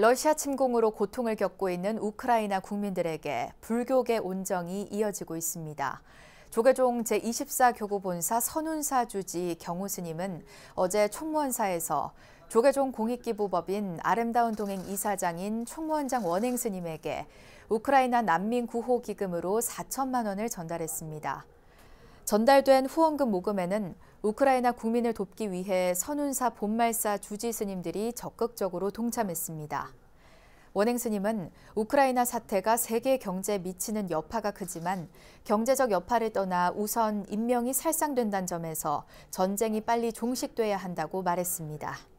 러시아 침공으로 고통을 겪고 있는 우크라이나 국민들에게 불교계 온정이 이어지고 있습니다. 조계종 제24교구 본사 선운사 주지 경우 스님은 어제 총무원사에서 조계종 공익기부법인 아름다운 동행 이사장인 총무원장 원행 스님에게 우크라이나 난민 구호 기금으로 4천만 원을 전달했습니다. 전달된 후원금 모금에는 우크라이나 국민을 돕기 위해 선운사 본말사 주지 스님들이 적극적으로 동참했습니다. 원행 스님은 우크라이나 사태가 세계 경제에 미치는 여파가 크지만 경제적 여파를 떠나 우선 인명이 살상된다는 점에서 전쟁이 빨리 종식돼야 한다고 말했습니다.